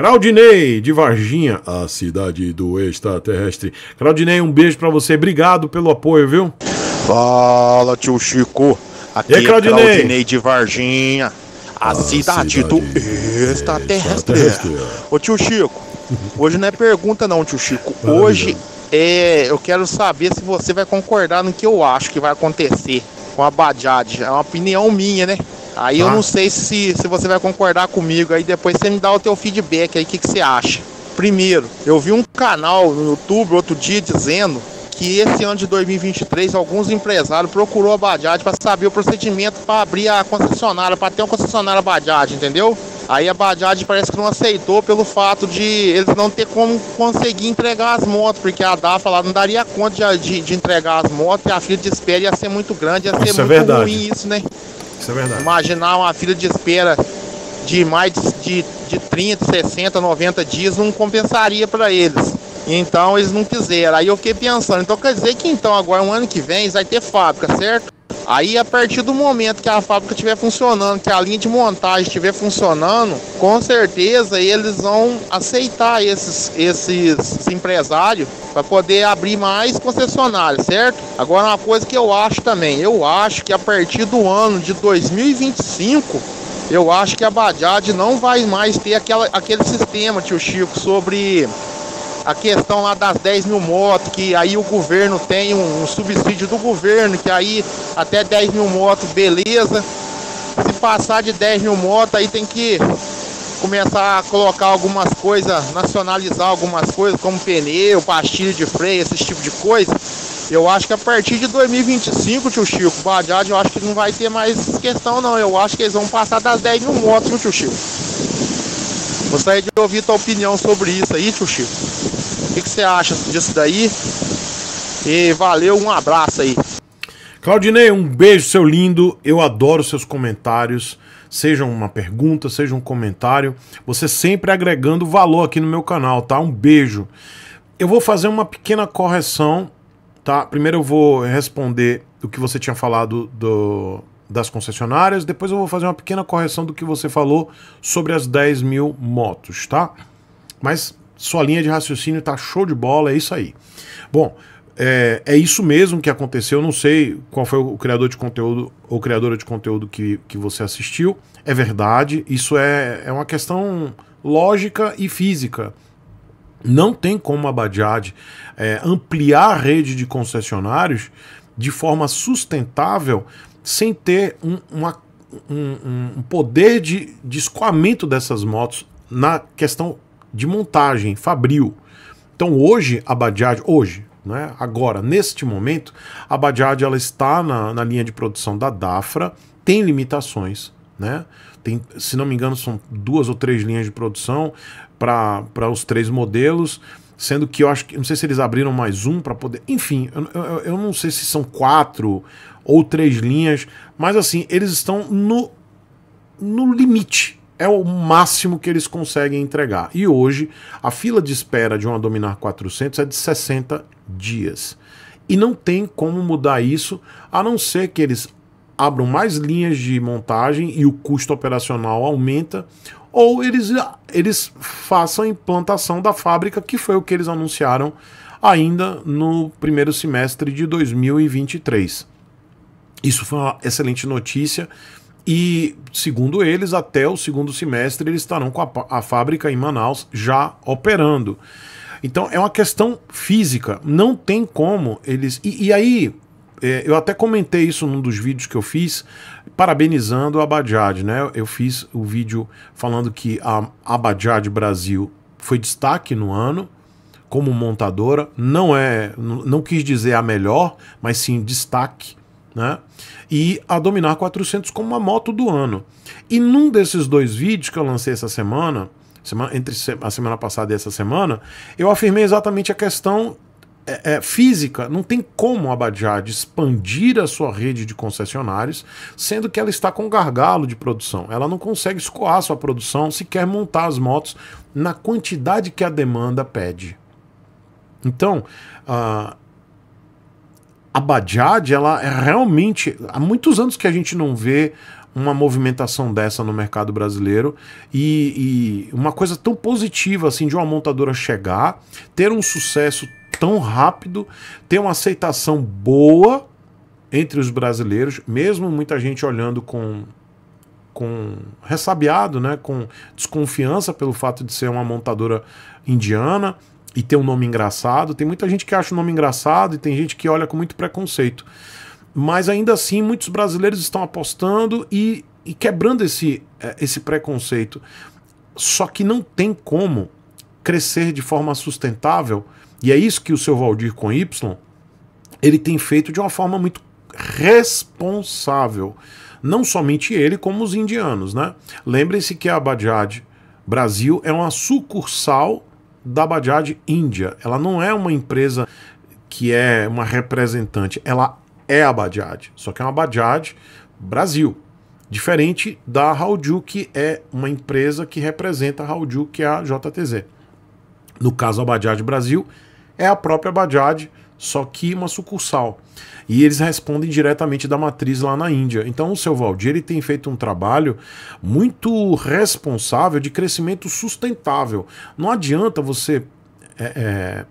Claudinei, de Varginha, a cidade do extraterrestre. Claudinei, um beijo para você. Obrigado pelo apoio, viu? Fala, tio Chico. Aqui aí, é Claudinei? é Claudinei de Varginha, a, a cidade, cidade, do extraterrestre. extraterrestre. É. Ô, tio Chico, hoje não é pergunta não, tio Chico. Hoje é, eu quero saber se você vai concordar no que eu acho que vai acontecer com a Bajad. É uma opinião minha, né? Aí eu tá. não sei se, se você vai concordar comigo, aí depois você me dá o teu feedback aí, o que, que você acha. Primeiro, eu vi um canal no YouTube outro dia dizendo que esse ano de 2023 alguns empresários procurou a Bajaj para saber o procedimento para abrir a concessionária, para ter uma concessionária Bajaj, entendeu? Aí a Bajaj parece que não aceitou pelo fato de eles não ter como conseguir entregar as motos, porque a DAFA lá não daria conta de, de, de entregar as motos e a fila de espera ia ser muito grande, ia ser isso é muito é ruim isso, né? Isso é verdade. Imaginar uma fila de espera de mais de, de 30, 60, 90 dias não compensaria para eles. Então eles não quiseram. Aí eu fiquei pensando, então quer dizer que então agora, um ano que vem, vai ter fábrica, certo? Aí, a partir do momento que a fábrica estiver funcionando, que a linha de montagem estiver funcionando, com certeza eles vão aceitar esses, esses empresários para poder abrir mais concessionárias, certo? Agora, uma coisa que eu acho também, eu acho que a partir do ano de 2025, eu acho que a Bajaj não vai mais ter aquela, aquele sistema, tio Chico, sobre a questão lá das 10 mil motos, que aí o governo tem um, um subsídio do governo, que aí até 10 mil motos, beleza. Se passar de 10 mil motos, aí tem que começar a colocar algumas coisas, nacionalizar algumas coisas, como pneu, pastilha de freio, esse tipo de coisa. Eu acho que a partir de 2025, tio Chico, Bajaj, eu acho que não vai ter mais questão não. Eu acho que eles vão passar das 10 mil motos, tio Chico? Gostaria de ouvir tua opinião sobre isso aí, tio Chico. O que, que você acha disso daí? E valeu, um abraço aí. Claudinei, um beijo, seu lindo. Eu adoro seus comentários. Seja uma pergunta, seja um comentário. Você sempre agregando valor aqui no meu canal, tá? Um beijo. Eu vou fazer uma pequena correção, tá? Primeiro eu vou responder o que você tinha falado do, das concessionárias. Depois eu vou fazer uma pequena correção do que você falou sobre as 10 mil motos, tá? Mas sua linha de raciocínio tá show de bola, é isso aí. Bom, é, é isso mesmo que aconteceu. Eu não sei qual foi o criador de conteúdo ou criadora de conteúdo que, que você assistiu. É verdade, isso é, é uma questão lógica e física. Não tem como a Bajaj é, ampliar a rede de concessionários de forma sustentável sem ter um, uma, um, um poder de, de escoamento dessas motos na questão de montagem, fabril. Então hoje a Bajaj, hoje, né, agora, neste momento, a Bajaj ela está na, na linha de produção da Dafra, tem limitações, né? Tem, se não me engano, são duas ou três linhas de produção para os três modelos, sendo que eu acho que não sei se eles abriram mais um para poder. Enfim, eu, eu, eu, não sei se são quatro ou três linhas, mas assim, eles estão no, no limite. É o máximo que eles conseguem entregar. E hoje, a fila de espera de uma Dominar 400 é de 60 dias. E não tem como mudar isso, a não ser que eles abram mais linhas de montagem e o custo operacional aumenta, ou eles, eles façam a implantação da fábrica, que foi o que eles anunciaram ainda no primeiro semestre de 2023. Isso foi uma excelente notícia. E, segundo eles, até o segundo semestre eles estarão com a, a fábrica em Manaus já operando. Então é uma questão física, não tem como eles. E, e aí, é, eu até comentei isso num dos vídeos que eu fiz, parabenizando a Abadjad, né? Eu fiz o vídeo falando que a Abadjad Brasil foi destaque no ano como montadora, não é, não quis dizer a melhor, mas sim destaque né? E a dominar 400 como uma moto do ano. E num desses dois vídeos que eu lancei essa semana, semana entre a semana passada e essa semana, eu afirmei exatamente a questão é, é, física, não tem como a Bajaj expandir a sua rede de concessionários, sendo que ela está com gargalo de produção. Ela não consegue escoar sua produção, sequer montar as motos na quantidade que a demanda pede. Então, ah, a Bajaj, ela é realmente. Há muitos anos que a gente não vê uma movimentação dessa no mercado brasileiro e, e uma coisa tão positiva assim de uma montadora chegar, ter um sucesso tão rápido, ter uma aceitação boa entre os brasileiros, mesmo muita gente olhando com com ressabiado, né, com desconfiança pelo fato de ser uma montadora indiana, e ter um nome engraçado. Tem muita gente que acha o nome engraçado e tem gente que olha com muito preconceito. Mas ainda assim, muitos brasileiros estão apostando e, e quebrando esse, eh, esse preconceito. Só que não tem como crescer de forma sustentável, e é isso que o seu Valdir com Y ele tem feito de uma forma muito responsável. Não somente ele, como os indianos, né? Lembre-se que a Abadjad Brasil é uma sucursal da Bajaj Índia. Ela não é uma empresa que é uma representante, ela é a Bajaj, só que é uma Bajaj Brasil. Diferente da Raudju, que é uma empresa que representa a Raudju, que é a JTZ. No caso, a Bajaj Brasil é a própria Bajaj só que uma sucursal. E eles respondem diretamente da matriz lá na Índia. Então o seu Valdir ele tem feito um trabalho muito responsável de crescimento sustentável. Não adianta você é, é,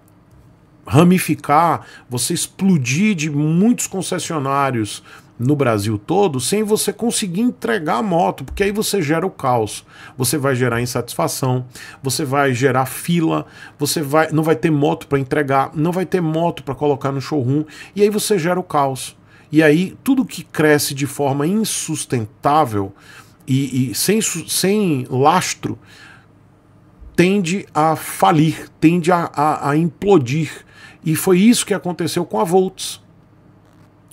ramificar, você explodir de muitos concessionários no Brasil todo sem você conseguir entregar a moto, porque aí você gera o caos, você vai gerar insatisfação, você vai gerar fila, você vai não vai ter moto para entregar, não vai ter moto para colocar no showroom e aí você gera o caos. E aí tudo que cresce de forma insustentável e, e sem, sem lastro tende a falir, tende a, a, a implodir. E foi isso que aconteceu com a Volts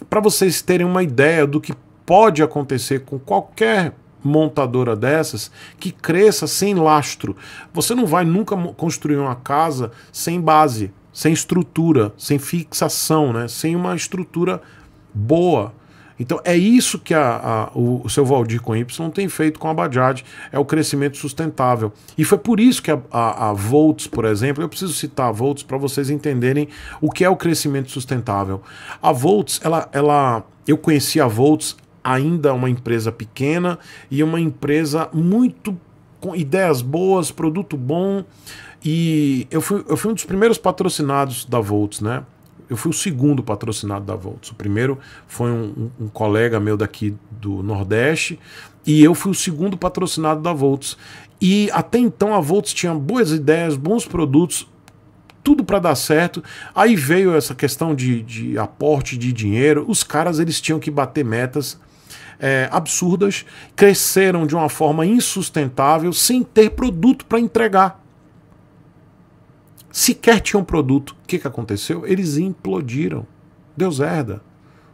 para vocês terem uma ideia do que pode acontecer com qualquer montadora dessas que cresça sem lastro. Você não vai nunca construir uma casa sem base, sem estrutura, sem fixação, né? sem uma estrutura boa. Então é isso que a, a, o, o, seu Valdir com Y tem feito com a Bajaj, é o crescimento sustentável. E foi por isso que a, a, a Volts, por exemplo, eu preciso citar a Volts para vocês entenderem o que é o crescimento sustentável. A Volts, ela, ela, eu conheci a Volts ainda uma empresa pequena e uma empresa muito com ideias boas, produto bom. E eu fui, eu fui um dos primeiros patrocinados da Volts, né? eu fui o segundo patrocinado da Volts. O primeiro foi um, um, um colega meu daqui do Nordeste e eu fui o segundo patrocinado da Volts. E até então a Volts tinha boas ideias, bons produtos, tudo para dar certo. Aí veio essa questão de, de, aporte de dinheiro. Os caras eles tinham que bater metas é, absurdas, cresceram de uma forma insustentável sem ter produto para entregar sequer tinham produto. O que, que aconteceu? Eles implodiram. Deus herda.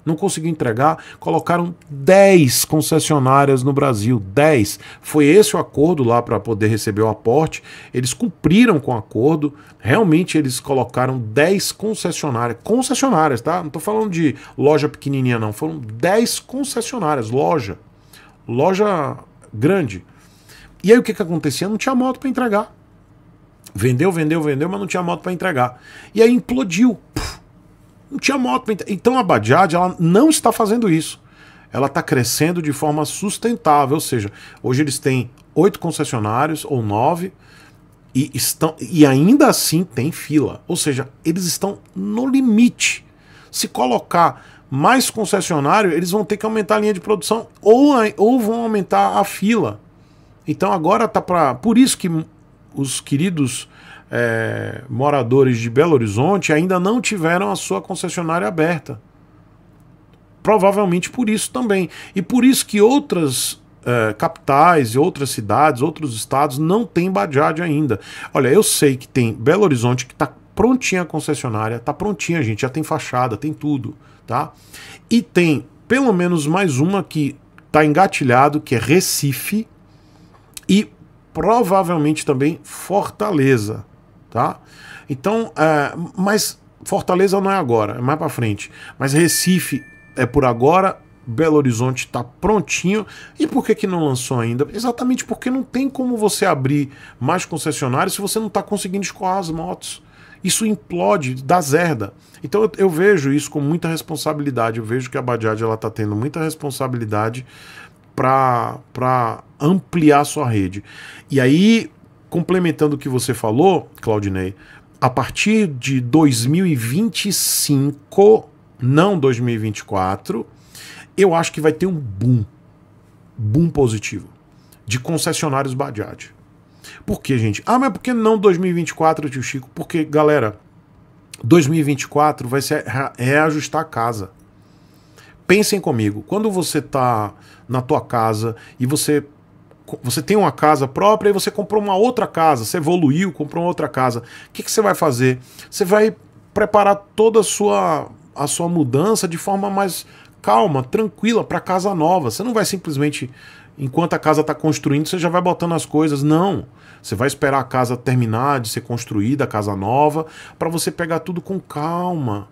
Não conseguiu entregar, colocaram 10 concessionárias no Brasil. 10. Foi esse o acordo lá para poder receber o aporte. Eles cumpriram com o acordo. Realmente eles colocaram 10 concessionárias. Concessionárias, tá? Não estou falando de loja pequenininha, não. Foram 10 concessionárias, loja. Loja grande. E aí o que, que acontecia? Não tinha moto para entregar. Vendeu, vendeu, vendeu, mas não tinha moto para entregar. E aí implodiu. Puf, não tinha moto para entregar. Então a Bajaj ela não está fazendo isso. Ela está crescendo de forma sustentável, ou seja, hoje eles têm oito concessionários ou nove e estão e ainda assim tem fila, ou seja, eles estão no limite. Se colocar mais concessionário, eles vão ter que aumentar a linha de produção ou, ou vão aumentar a fila. Então agora tá para por isso que os queridos é, moradores de Belo Horizonte ainda não tiveram a sua concessionária aberta. Provavelmente por isso também. E por isso que outras é, capitais e outras cidades, outros estados não têm Bajaj ainda. Olha, eu sei que tem Belo Horizonte que está prontinha a concessionária, está prontinha, gente, já tem fachada, tem tudo, tá? E tem pelo menos mais uma que está engatilhado, que é Recife, e provavelmente também Fortaleza, tá? Então, é, mas Fortaleza não é agora, é mais para frente. Mas Recife é por agora, Belo Horizonte está prontinho. E por que, que não lançou ainda? Exatamente porque não tem como você abrir mais concessionários se você não está conseguindo escoar as motos. Isso implode, dá zerda. Então eu, eu vejo isso com muita responsabilidade. Eu vejo que a Bajaj está tendo muita responsabilidade para ampliar sua rede. E aí, complementando o que você falou, Claudinei, a partir de 2025, não 2024, eu acho que vai ter um boom, boom positivo, de concessionários Bajaj. Por que, gente? Ah, mas por que não 2024, tio Chico? Porque, galera, 2024 vai ser reajustar a casa. Pensem comigo, quando você tá na tua casa e você você tem uma casa própria e você comprou uma outra casa, você evoluiu, comprou uma outra casa. O que, que você vai fazer? Você vai preparar toda a sua a sua mudança de forma mais calma, tranquila para casa nova. Você não vai simplesmente enquanto a casa está construindo, você já vai botando as coisas. Não. Você vai esperar a casa terminar de ser construída, a casa nova, para você pegar tudo com calma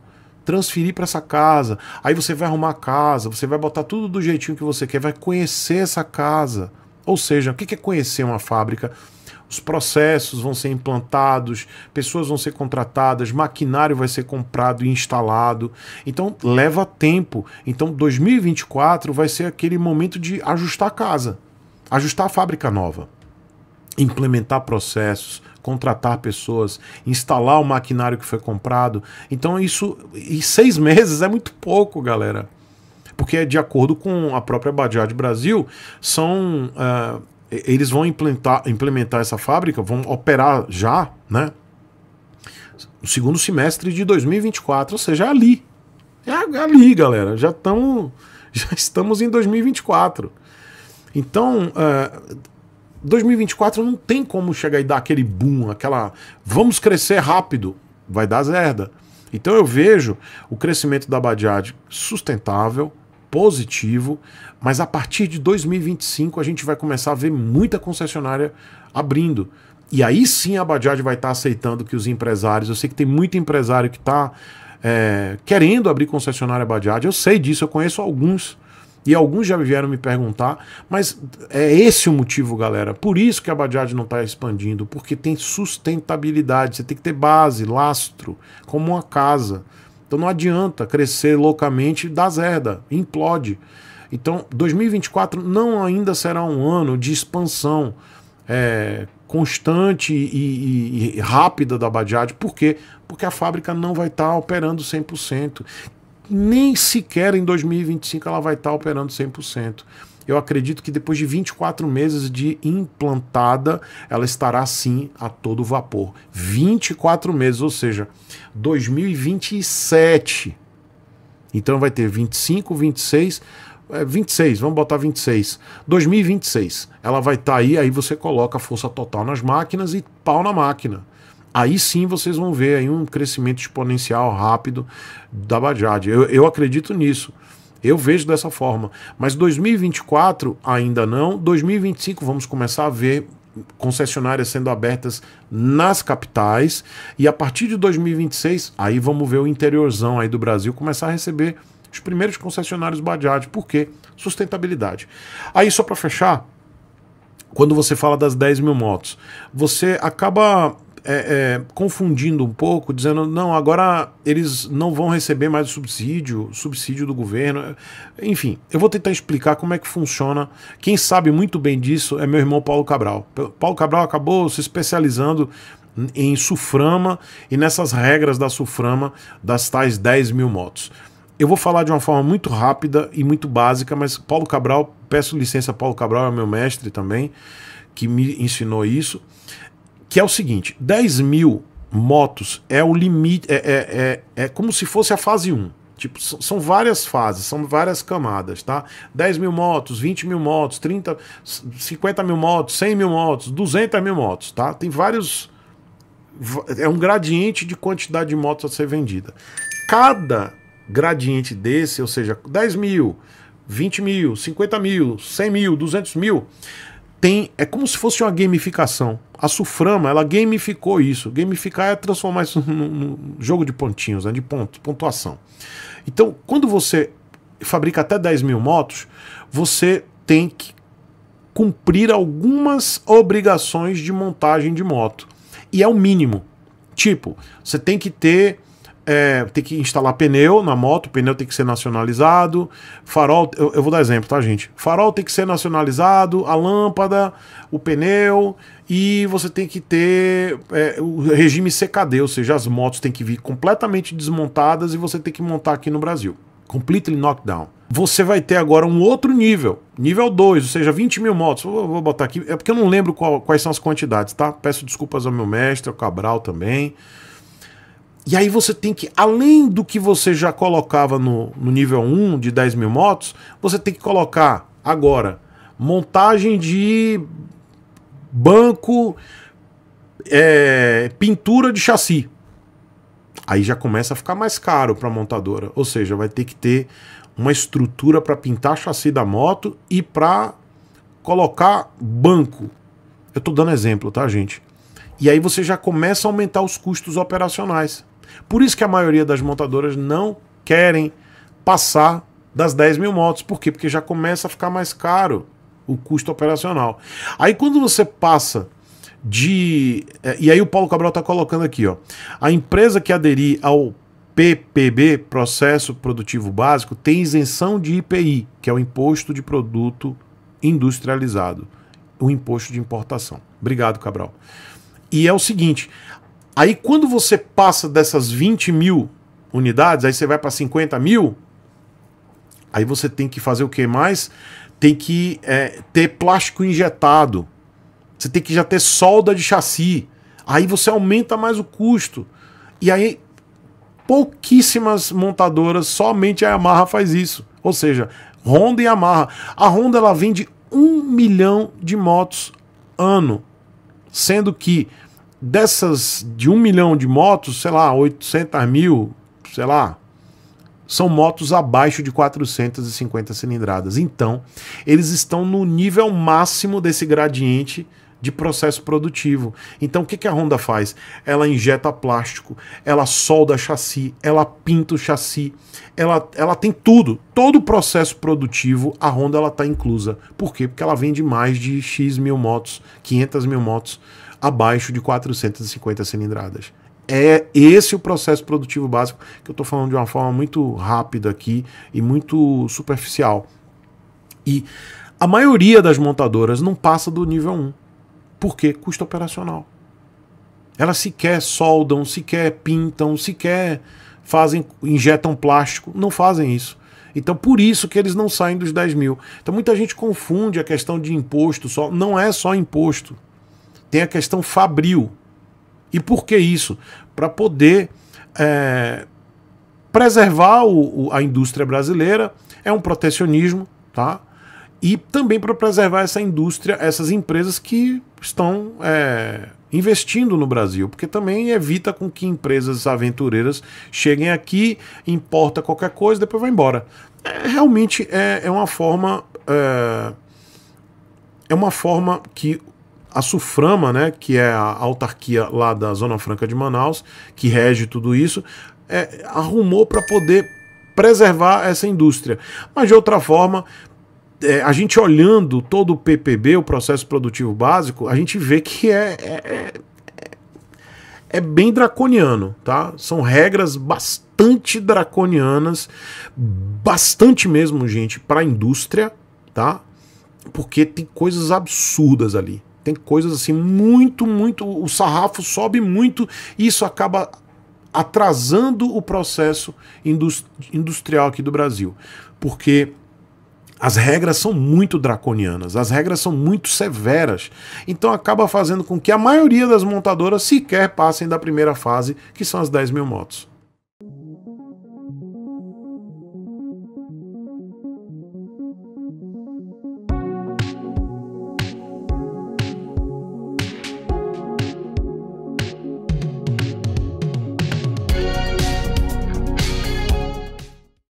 transferir para essa casa. Aí você vai arrumar a casa, você vai botar tudo do jeitinho que você quer, vai conhecer essa casa. Ou seja, o que é conhecer uma fábrica? Os processos vão ser implantados, pessoas vão ser contratadas, maquinário vai ser comprado e instalado. Então leva tempo. Então 2024 vai ser aquele momento de ajustar a casa, ajustar a fábrica nova implementar processos, contratar pessoas, instalar o maquinário que foi comprado. Então isso em seis meses é muito pouco, galera. Porque de acordo com a própria Bajaj Brasil, são uh, eles vão implementar, implementar essa fábrica, vão operar já, né? No segundo semestre de 2024, ou seja, é ali. É ali, galera. Já estamos já estamos em 2024. Então, uh, 2024 não tem como chegar e dar aquele boom, aquela vamos crescer rápido, vai dar zerda. Então eu vejo o crescimento da Badiad sustentável, positivo, mas a partir de 2025 a gente vai começar a ver muita concessionária abrindo. E aí sim a Badiad vai estar tá aceitando que os empresários, eu sei que tem muito empresário que está é, eh, querendo abrir concessionária Badiad, eu sei disso, eu conheço alguns e alguns já vieram me perguntar, mas é esse o motivo, galera. Por isso que a Bajaj não está expandindo, porque tem sustentabilidade. Você tem que ter base, lastro, como uma casa. Então não adianta crescer loucamente e dar zerda, implode. Então 2024 não ainda será um ano de expansão. É, constante e, e, e, rápida da Bajaj. Por quê? Porque a fábrica não vai estar tá operando 100% nem sequer em 2025 ela vai estar tá operando 100%. Eu acredito que depois de 24 meses de implantada, ela estará sim a todo vapor. 24 meses, ou seja, 2027. Então vai ter 25, 26, 26, vamos botar 26. 2026, ela vai estar tá aí, aí você coloca a força total nas máquinas e pau na máquina aí sim vocês vão ver aí um crescimento exponencial rápido da Bajaj. Eu, eu acredito nisso. Eu vejo dessa forma. Mas 2024 ainda não. 2025 vamos começar a ver concessionárias sendo abertas nas capitais e a partir de 2026 aí vamos ver o interiorzão aí do Brasil começar a receber os primeiros concessionários Bajaj, por quê? Sustentabilidade. Aí só para fechar, quando você fala das 10 mil motos, você acaba é, é, confundindo um pouco, dizendo não, agora eles não vão receber mais o subsídio, subsídio do governo. Enfim, eu vou tentar explicar como é que funciona. Quem sabe muito bem disso é meu irmão Paulo Cabral. Paulo Cabral acabou se especializando em Suframa e nessas regras da Suframa das tais 10 mil motos. Eu vou falar de uma forma muito rápida e muito básica, mas Paulo Cabral, peço licença, Paulo Cabral é meu mestre também, que me ensinou isso que é o seguinte: 10 mil motos é o limite, é, é, é, é como se fosse a fase 1. Tipo, são várias fases, são várias camadas, tá? 10 mil motos, 20 mil motos, 30, 50 mil motos, 100 mil motos, 200 mil motos, tá? Tem vários. É um gradiente de quantidade de motos a ser vendida. Cada gradiente desse, ou seja, 10 mil, 20 mil, 50 mil, 100 mil, 200 mil, tem é como se fosse uma gamificação. A Suframa, ela gamificou isso. Gamificar é transformar isso num, num jogo de pontinhos, né, de pontos, pontuação. Então, quando você fabrica até 10 mil motos, você tem que cumprir algumas obrigações de montagem de moto. E é o mínimo. Tipo, você tem que ter é, ter que instalar pneu na moto, o pneu tem que ser nacionalizado, farol, eu, eu, vou dar exemplo, tá, gente? Farol tem que ser nacionalizado, a lâmpada, o pneu, e você tem que ter é, o regime CKD, ou seja, as motos têm que vir completamente desmontadas e você tem que montar aqui no Brasil. Completely knockdown. Você vai ter agora um outro nível, nível 2, ou seja, 20 mil motos. Vou, vou botar aqui, é porque eu não lembro qual, quais são as quantidades, tá? Peço desculpas ao meu mestre, ao Cabral também. E aí você tem que, além do que você já colocava no, no nível 1 de 10 mil motos, você tem que colocar agora montagem de banco, é, pintura de chassi. Aí já começa a ficar mais caro para a montadora. Ou seja, vai ter que ter uma estrutura para pintar chassi da moto e para colocar banco. Eu estou dando exemplo, tá, gente? E aí você já começa a aumentar os custos operacionais. Por isso que a maioria das montadoras não querem passar das 10 mil motos. Por quê? Porque já começa a ficar mais caro o custo operacional. Aí quando você passa de. Eh, e aí o Paulo Cabral está colocando aqui, ó. A empresa que aderir ao PPB, Processo Produtivo Básico, tem isenção de IPI, que é o Imposto de Produto Industrializado, o imposto de importação. Obrigado, Cabral. E é o seguinte: Aí quando você passa dessas 20 mil unidades, aí você vai para 50 mil, aí você tem que fazer o que mais? Tem que é, ter plástico injetado. Você tem que já ter solda de chassi. Aí você aumenta mais o custo. E aí pouquíssimas montadoras, somente a Yamaha faz isso. Ou seja, Honda e Yamaha. A Honda ela vende um milhão de motos ano, sendo que dessas de um milhão de motos, sei lá, 800 mil, sei lá, são motos abaixo de 450 cilindradas. Então, eles estão no nível máximo desse gradiente de processo produtivo. Então, o que, que a Honda faz? Ela injeta plástico, ela solda chassi, ela pinta o chassi, ela, ela tem tudo. Todo o processo produtivo, a Honda está inclusa. Por quê? Porque ela vende mais de X mil motos, 500 mil motos abaixo de 450 cilindradas. É esse o processo produtivo básico que eu estou falando de uma forma muito rápida aqui e muito superficial. E a maioria das montadoras não passa do nível 1, porque custo operacional. Elas sequer soldam, sequer pintam, sequer fazem, injetam plástico, não fazem isso. Então, por isso que eles não saem dos 10 mil. Então, muita gente confunde a questão de imposto só. Não é só imposto tem a questão fabril. E por que isso? Para poder é, preservar o, o, a indústria brasileira, é um protecionismo, tá? E também para preservar essa indústria, essas empresas que estão é, investindo no Brasil, porque também evita com que empresas aventureiras cheguem aqui, importa qualquer coisa, depois vai embora. É, realmente é, é uma forma é, é uma forma que a SUFRAMA, né, que é a autarquia lá da Zona Franca de Manaus, que rege tudo isso, é, arrumou para poder preservar essa indústria. Mas de outra forma, é, a gente olhando todo o PPB, o processo produtivo básico, a gente vê que é, é, é, é bem draconiano, tá? São regras bastante draconianas, bastante mesmo, gente, para a indústria, tá? Porque tem coisas absurdas ali. Tem coisas assim muito, muito. O sarrafo sobe muito e isso acaba atrasando o processo industrial aqui do Brasil. Porque as regras são muito draconianas, as regras são muito severas. Então acaba fazendo com que a maioria das montadoras sequer passem da primeira fase, que são as 10 mil motos.